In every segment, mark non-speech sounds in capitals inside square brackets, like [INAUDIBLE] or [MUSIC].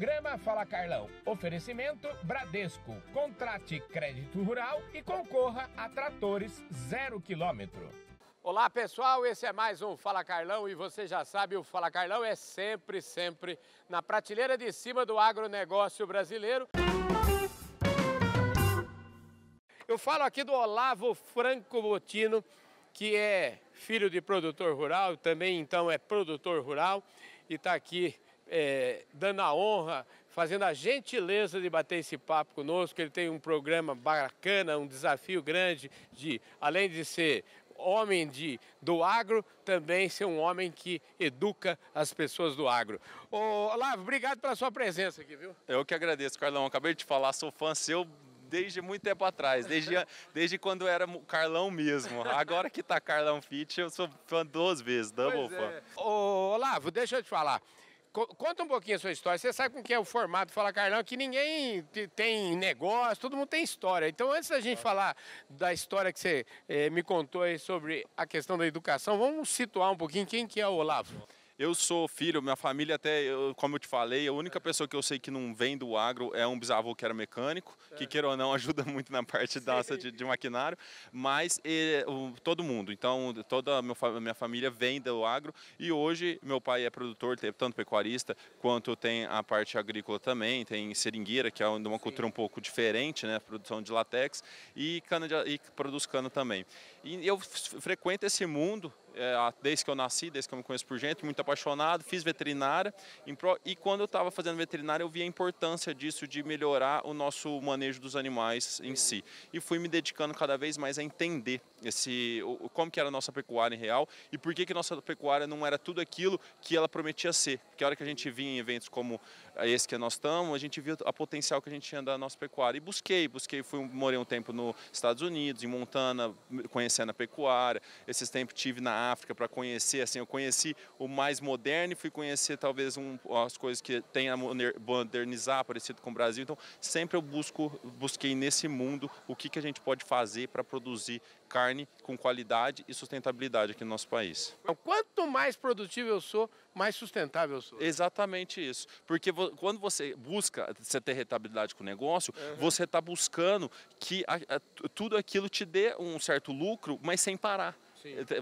programa Fala Carlão. Oferecimento Bradesco. Contrate crédito rural e concorra a tratores zero quilômetro. Olá pessoal, esse é mais um Fala Carlão e você já sabe, o Fala Carlão é sempre, sempre na prateleira de cima do agronegócio brasileiro. Eu falo aqui do Olavo Franco Botino, que é filho de produtor rural, também então é produtor rural e está aqui é, dando a honra, fazendo a gentileza de bater esse papo conosco. Ele tem um programa bacana, um desafio grande de, além de ser homem de, do agro, também ser um homem que educa as pessoas do agro. Ô, Olavo, obrigado pela sua presença aqui, viu? Eu que agradeço, Carlão. Acabei de falar, sou fã seu desde muito tempo atrás, desde, [LAUGHS] desde quando era Carlão mesmo. Agora que tá Carlão Fit, eu sou fã duas vezes, double pois fã. É. Ô, Olavo, deixa eu te falar. Conta um pouquinho a sua história. Você sabe com que é o formato Fala Carlão, que ninguém tem negócio, todo mundo tem história. Então, antes da gente ah. falar da história que você eh, me contou sobre a questão da educação, vamos situar um pouquinho quem que é o Olavo. Eu sou filho, minha família até, eu, como eu te falei, a única é. pessoa que eu sei que não vem do agro é um bisavô que era mecânico, que é. queira ou não [LAUGHS] ajuda muito na parte da de, de, maquinário, mas ele, o, todo mundo, então toda a minha, minha família vem do agro e hoje meu pai é produtor, tanto pecuarista quanto tem a parte agrícola também, tem seringueira, que é uma cultura um pouco diferente, né, produção de latex e, cana de, e produz cana também. E eu frequento esse mundo é, desde que eu nasci, desde que eu me conheço por gente, muito apaixonado, fiz veterinária. E quando eu estava fazendo veterinária, eu vi a importância disso de melhorar o nosso manejo dos animais em si. E fui me dedicando cada vez mais a entender esse, como que era a nossa pecuária em real e por que, que nossa pecuária não era tudo aquilo que ela prometia ser. Porque a hora que a gente vinha em eventos como esse que nós estamos, a gente viu a potencial que a gente tinha da nossa pecuária. E busquei, busquei, fui, morei um tempo nos Estados Unidos, em Montana, conhecendo a pecuária. Esses tempos tive na África para conhecer, assim, eu conheci o mais moderno e fui conhecer talvez um, as coisas que tem a modernizar, parecido com o Brasil. Então, sempre eu busco, busquei nesse mundo o que, que a gente pode fazer para produzir carne com qualidade e sustentabilidade aqui no nosso país. Então, quanto mais produtivo eu sou, mais sustentável eu sou. Exatamente isso. Porque quando você busca você ter rentabilidade com o negócio, uhum. você está buscando que a, a, tudo aquilo te dê um certo lucro, mas sem parar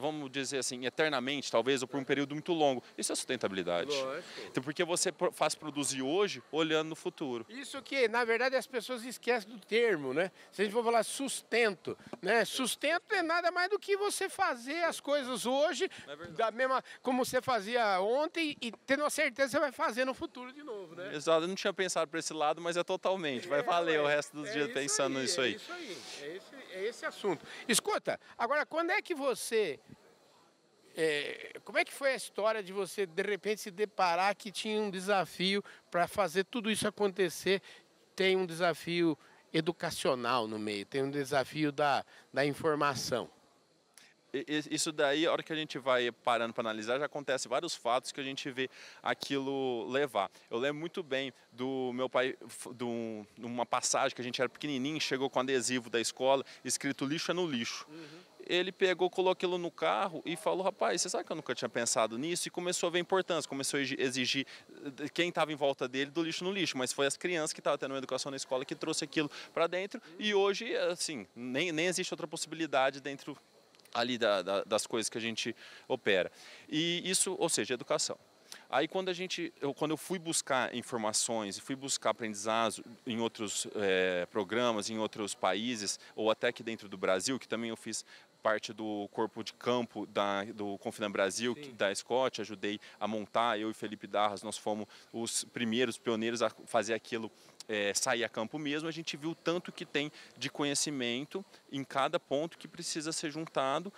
vamos dizer assim, eternamente, talvez, ou por um período muito longo. Isso é sustentabilidade. Lógico. Então, porque você faz produzir hoje olhando no futuro. Isso que, na verdade, as pessoas esquecem do termo, né? Se a gente for falar sustento, né? Sustento é nada mais do que você fazer as coisas hoje, é da mesma como você fazia ontem, e tendo a certeza que você vai fazer no futuro de novo, né? Exato, eu não tinha pensado para esse lado, mas é totalmente. É, vai valer é, o resto dos é dias pensando nisso é aí. É isso aí, é esse, é esse assunto. Escuta, agora quando é que você você. É, como é que foi a história de você de repente se deparar que tinha um desafio para fazer tudo isso acontecer? Tem um desafio educacional no meio, tem um desafio da, da informação. Isso daí, a hora que a gente vai parando para analisar, já acontece vários fatos que a gente vê aquilo levar. Eu lembro muito bem do meu pai, de uma passagem que a gente era pequenininho, chegou com adesivo da escola, escrito lixo é no lixo. Uhum ele pegou, colocou aquilo no carro e falou: rapaz, você sabe que eu nunca tinha pensado nisso? E começou a ver importância, começou a exigir eh, quem estava em volta dele do lixo no lixo, mas foi as crianças que estavam tendo uma educação na escola que trouxe aquilo para dentro. E hoje, assim, nem, nem existe outra possibilidade dentro ali da, da, das coisas que a gente opera. E isso, ou seja, educação. Aí quando a gente, eu, quando eu fui buscar informações e fui buscar aprendizados em outros é, programas, em outros países ou até aqui dentro do Brasil, que também eu fiz parte do corpo de campo da, do Confina Brasil, que, da Scott, ajudei a montar, eu e Felipe Darras, nós fomos os primeiros pioneiros a fazer aquilo é, sair a campo mesmo, a gente viu tanto que tem de conhecimento em cada ponto que precisa ser juntado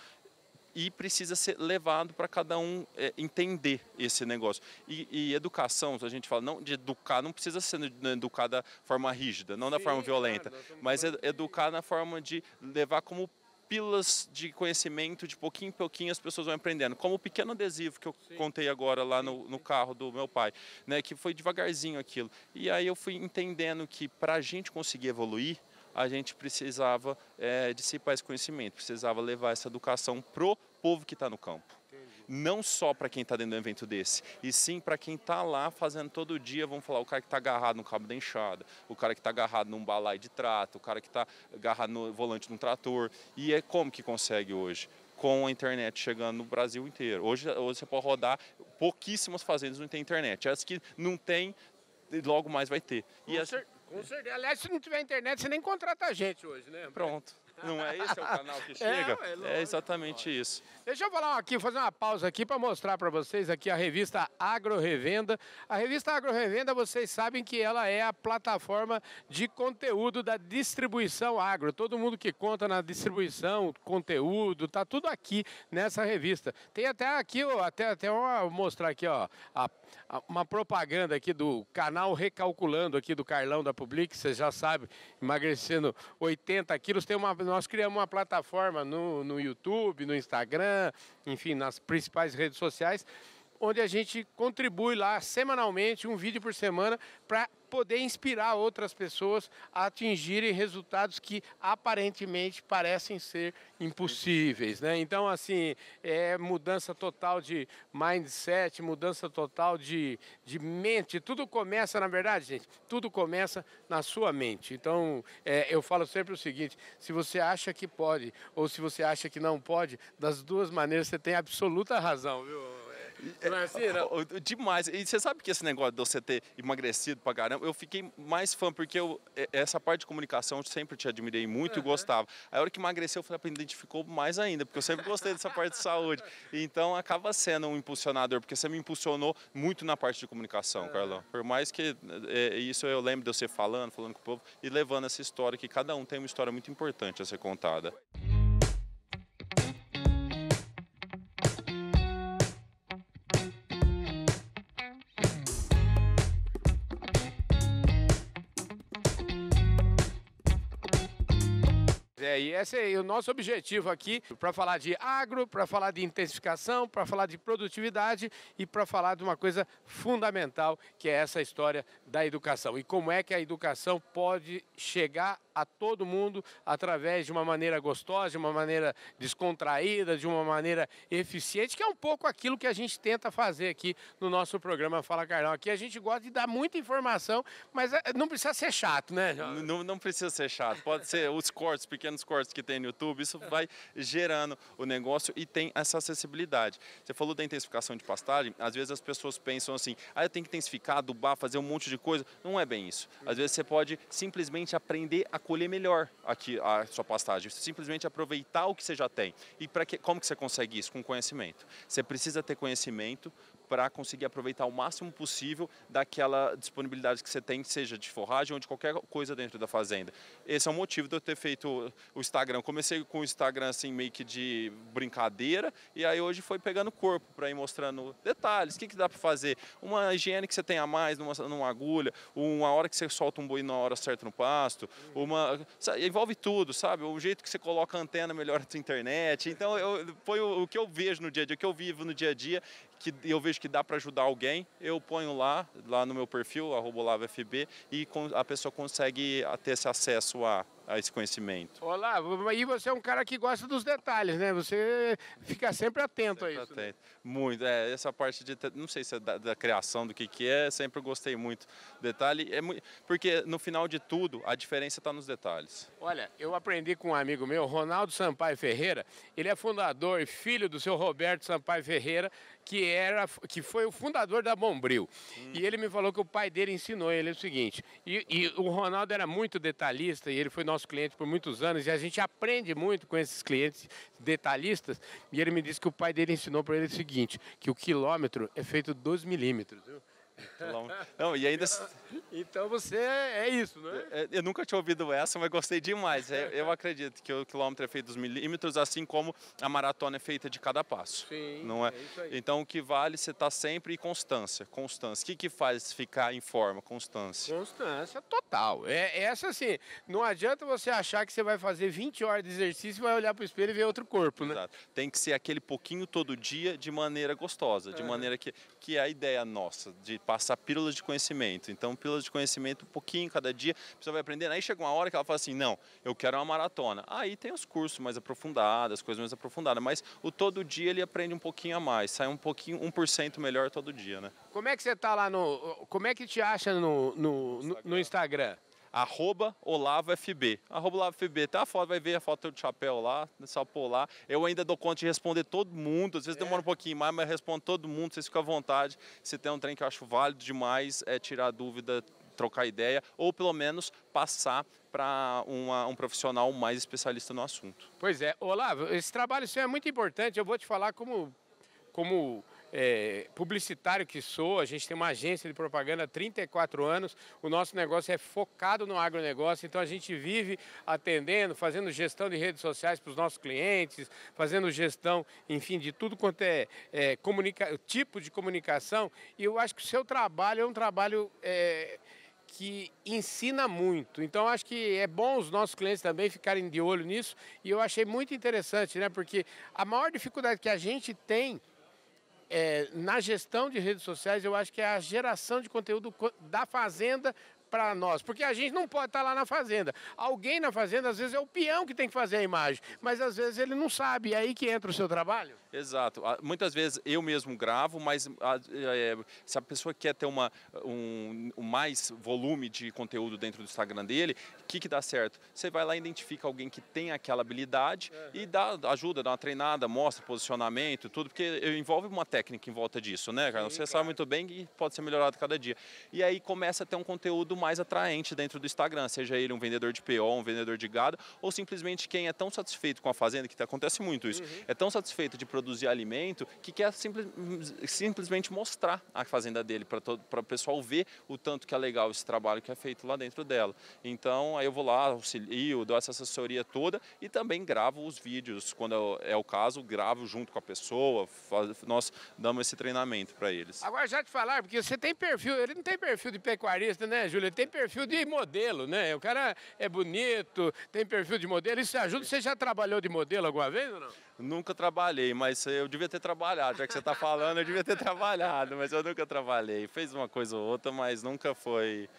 e precisa ser levado para cada um é, entender esse negócio. E, e, educação, a gente fala, não de educar, não precisa ser educada da forma rígida, não da Sim, forma violenta, cara, mas ed educar na forma de levar como pilas de conhecimento, de pouquinho em pouquinho as pessoas vão aprendendo. Como o pequeno adesivo que eu sim, contei agora lá no, no, carro do meu pai, né, que foi devagarzinho aquilo. E aí eu fui entendendo que para a gente conseguir evoluir, a gente precisava é, dissipar esse conhecimento, precisava levar essa educação pro povo que está no campo. Não só para quem está dentro de um evento desse, e sim para quem está lá fazendo todo dia, vamos falar, o cara que está agarrado no cabo da enxada, o cara que está agarrado num balai de trato, o cara que está agarrado no volante de um trator. E é como que consegue hoje? com a internet chegando no Brasil inteiro. Hoje, hoje você pode rodar, pouquíssimas fazendas não tem internet. As que não tem, logo mais vai ter. Com as, cer com certeza. Aliás, se não tiver internet, você nem contrata a gente hoje, né? Pronto. Não é esse é o canal que [LAUGHS] é, chega? É, é exatamente Nossa. isso. Deixa eu falar aqui, fazer uma pausa aqui para mostrar para vocês aqui a revista Agro Revenda. A revista Agro Revenda, vocês sabem que ela é a plataforma de conteúdo da distribuição agro. Todo mundo que conta na distribuição, conteúdo, tá tudo aqui nessa revista. Tem até aqui, ó, até até vou mostrar aqui, ó, a ah, uma propaganda aqui do canal Recalculando, aqui do Carlão da Public, você já sabe, emagrecendo 80 quilos. Tem uma, nós criamos uma plataforma no, no YouTube, no Instagram, enfim, nas principais redes sociais onde a gente contribui lá semanalmente, um vídeo por semana, para poder inspirar outras pessoas a atingirem resultados que aparentemente parecem ser impossíveis, né? Então, assim, é mudança total de mindset, mudança total de, de mente. Tudo começa, na verdade, gente, tudo começa na sua mente. Então, é, eu falo sempre o seguinte: se você acha que pode ou se você acha que não pode, das duas maneiras você tem absoluta razão, viu? Não é assim, não? Demais. E você sabe que esse negócio de você ter emagrecido pra caramba, eu fiquei mais fã, porque eu, é, essa parte de comunicação eu sempre te admirei muito uhum. e gostava. a hora que emagreceu, eu falei, ah, me identificou mais ainda, porque eu sempre gostei dessa parte de saúde. Então acaba sendo um impulsionador, porque você me impulsionou muito na parte de comunicação, uhum. Carlão. Por mais que é, é isso eu lembro de você falando, falando com o povo e levando essa história, que cada um tem uma história muito importante a ser contada. Esse é o nosso objetivo aqui para falar de agro, para falar de intensificação, para falar de produtividade e para falar de uma coisa fundamental que é essa história da educação e como é que a educação pode chegar a todo mundo através de uma maneira gostosa, de uma maneira descontraída, de uma maneira eficiente, que é um pouco aquilo que a gente tenta fazer aqui no nosso programa Fala Carlão. Aqui a gente gosta de dar muita informação, mas eh, não precisa ser chato, né? Não, não precisa ser chato. Pode ser os cortes, pequenos cortes que tem no YouTube, isso vai gerando o negócio e tem essa acessibilidade. Você falou da intensificação de pastagem, às vezes as pessoas pensam assim, ah, eu tenho que intensificar, adubar, fazer um monte de coisa. Não é bem isso. Às vezes você pode simplesmente aprender a colher melhor aqui a sua pastagem, simplesmente aproveitar o que você já tem. E para que, como que você consegue isso? Com conhecimento. Você precisa ter conhecimento para conseguir aproveitar o máximo possível daquela disponibilidade que você tem, seja de forragem ou de qualquer coisa dentro da fazenda. Esse é o motivo de eu ter feito o Instagram. Comecei com o Instagram assim meio que de brincadeira e aí hoje foi pegando corpo para ir mostrando detalhes, o que, que dá para fazer, uma higiene que você tem a mais numa, numa agulha, uma hora que você solta um boi na hora certa no pasto, uma envolve tudo, sabe? O jeito que você coloca a antena melhora a internet. Então eu, foi o, o que eu vejo no dia a dia, o que eu vivo no dia a dia que eu vejo que dá para ajudar alguém, eu ponho lá, lá no meu perfil, arroba e a pessoa consegue ter esse acesso a, a esse conhecimento. Olá, e você é um cara que gosta dos detalhes, né? Você fica sempre atento sempre a isso. Né? Atento. Né? Muito, é, essa parte de, não sei se é da, da criação do que que é, sempre gostei muito. Detalhe, é muito, porque no final de tudo, a diferença está nos detalhes. Olha, eu aprendi com um amigo meu, Ronaldo Sampaio Ferreira, ele é fundador e filho do seu Roberto Sampaio Ferreira, que, era, que foi o fundador da Bombril. Hum. E ele me falou que o pai dele ensinou ele o seguinte, e, e o Ronaldo era muito detalhista e ele foi nosso nosso cliente por muitos anos e a gente aprende muito com esses clientes detalhistas. E ele me disse que o pai dele ensinou para ele o seguinte: que o quilômetro é feito dos milímetros. Viu? Então, não, e ainda. Então você é isso, né? Eu, é, é, eu nunca tinha ouvido essa, mas gostei demais. É, eu, acredito que o quilômetro é feito dos milímetros, assim como a maratona é feita de cada passo. Sim. Não é? é isso aí. Então o que vale você estar tá sempre em constância, constância. O que que faz ficar em forma, constância? Constância total. É essa assim. Não adianta você achar que você vai fazer 20 horas de exercício, e vai olhar para o espelho e ver outro corpo, né? Exato. Tem que ser aquele pouquinho todo dia de maneira gostosa, de é. maneira que que é a ideia nossa de passar pílulas de conhecimento. Então, pílulas de conhecimento, um pouquinho cada dia, a pessoa vai aprendendo. Aí chega uma hora que ela fala assim: não, eu quero uma maratona. Aí tem os cursos mais aprofundados, as coisas mais aprofundadas, mas o todo dia ele aprende um pouquinho a mais, sai um pouquinho, 1% melhor todo dia, né? Como é que você tá lá no. Como é que te acha no, no, no Instagram? No Instagram? arroba fb Arroba fb tá a foto, vai ver a foto do chapéu lá, só pôr lá. Eu ainda dou conta de responder todo mundo, às vezes é. demora um pouquinho mais, mas respondo todo mundo, vocês ficam à vontade. Se tem um trem que eu acho válido demais, é tirar dúvida trocar ideia ou pelo menos passar para um profissional mais especialista no assunto. Pois é, Olavo, esse trabalho seu é muito importante. Eu vou te falar como, como é, publicitário que sou, a gente tem uma agência de propaganda há 34 anos, o nosso negócio é focado no agronegócio, então a gente vive atendendo, fazendo gestão de redes sociais para os nossos clientes, fazendo gestão, enfim, de tudo quanto é, é comunica tipo de comunicação, e eu acho que o seu trabalho é um trabalho. É, que ensina muito. Então acho que é bom os nossos clientes também ficarem de olho nisso. E eu achei muito interessante, né? Porque a maior dificuldade que a gente tem é, na gestão de redes sociais, eu acho que é a geração de conteúdo da fazenda para nós, porque a gente não pode estar tá lá na fazenda. Alguém na fazenda, às vezes, é o peão que tem que fazer a imagem, mas às vezes ele não sabe, e é aí que entra o seu trabalho. Exato. Ah, muitas vezes eu mesmo gravo, mas ah, é, se a pessoa quer ter uma, um, um mais volume de conteúdo dentro do Instagram dele, o que, que dá certo? Você vai lá e identifica alguém que tem aquela habilidade uhum. e dá ajuda, dá uma treinada, mostra posicionamento, tudo, porque envolve uma técnica em volta disso, né, cara? Sim, Você sabe muito bem que pode ser melhorado cada dia. E aí começa a ter um conteúdo mais atraente dentro do Instagram, seja ele um vendedor de PO, um vendedor de gado, ou simplesmente quem é tão satisfeito com a fazenda, que acontece muito isso, uhum. é tão satisfeito de produzir produzir alimento, que quer simples, simplesmente mostrar a fazenda dele para o pessoal ver o tanto que é legal esse trabalho que é feito lá dentro dela. Então aí eu vou lá, auxilio, dou essa assessoria toda e também gravo os vídeos, quando é o caso, gravo junto com a pessoa, faz, nós damos esse treinamento para eles. Agora já te falar, porque você tem perfil, ele não tem perfil de pecuarista, né, Júlio? Ele tem perfil de modelo, né? O cara é bonito, tem perfil de modelo, isso ajuda, você já trabalhou de modelo alguma vez ou não? Nunca trabalhei, mas eu devia ter trabalhado. Já que você está falando, eu devia ter [LAUGHS] trabalhado, mas eu nunca trabalhei. Fez uma coisa ou outra, mas nunca foi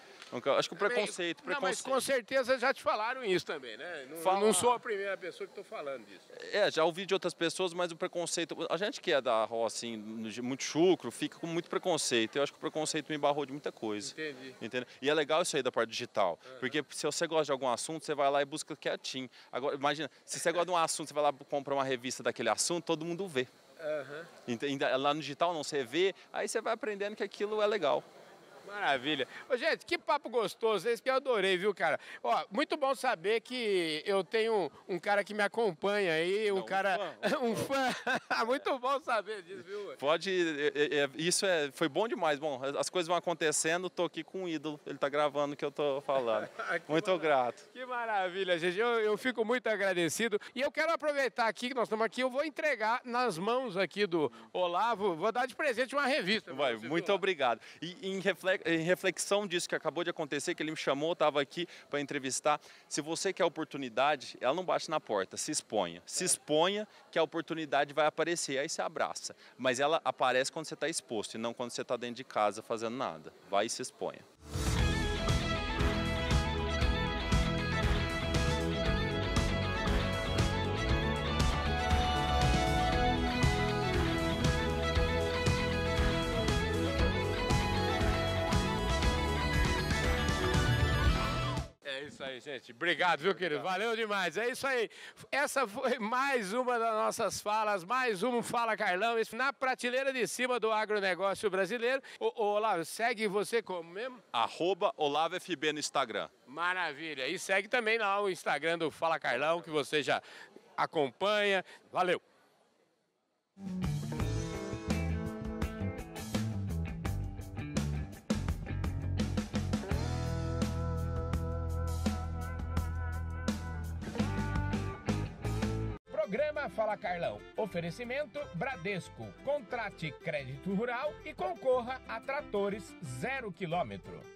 Acho que o preconceito, preconceito. Não, mas com certeza já te falaram isso também, né? Não, Fala... não sou a primeira pessoa que estou falando disso. É, já ouvi de outras pessoas, mas o preconceito. A gente que é da roça, assim, muito chucro, fica com muito preconceito. Eu acho que o preconceito me barrou de muita coisa. Entendi. Entendeu? E é legal isso aí da parte digital. Uhum. Porque se você gosta de algum assunto, você vai lá e busca quietinho. Agora, imagina, se você gosta de um assunto, você vai lá comprar uma revista daquele assunto, todo mundo vê. Uhum. Lá no digital não, você vê, aí você vai aprendendo que aquilo é legal. Maravilha. Ô, gente, que papo gostoso, esse que eu adorei, viu, cara? Ó, muito bom saber que eu tenho um cara que me acompanha aí, um, Não, um cara. Fã, um [LAUGHS] fã. [LAUGHS] muito bom saber disso, viu? Pode. É, é, é isso é, foi bom demais. Bom, as coisas vão acontecendo, tô aqui com um ídolo, ele tá gravando o que eu tô falando. [LAUGHS] muito grato. Que maravilha, gente. Eu, eu fico muito agradecido. E eu quero aproveitar aqui que nós estamos aqui, eu vou entregar nas mãos aqui do Olavo, vou dar de presente uma revista. Vai, muito obrigado. E em reflexo em reflexão disso que acabou de acontecer, que ele me chamou, estava aqui para entrevistar. Se você quer oportunidade, ela não bate na porta, se exponha. Se é. exponha que a oportunidade vai aparecer, aí se abraça. Mas ela aparece quando você está exposto e não quando você está dentro de casa fazendo nada. Vai e se exponha. isso aí, gente. Obrigado, viu, querido? Valeu demais. É isso aí. Essa foi mais uma das nossas falas, mais um Fala Carlão. Isso na prateleira de cima do agronegócio brasileiro. O, Olavo, segue você como mesmo? Arroba Olavo no Instagram. Maravilha. E segue também lá o Instagram do Fala Carlão, que você já acompanha. Valeu. programa Fala Carlão. Oferecimento Bradesco. Contrate crédito rural e concorra a tratores zero quilômetro.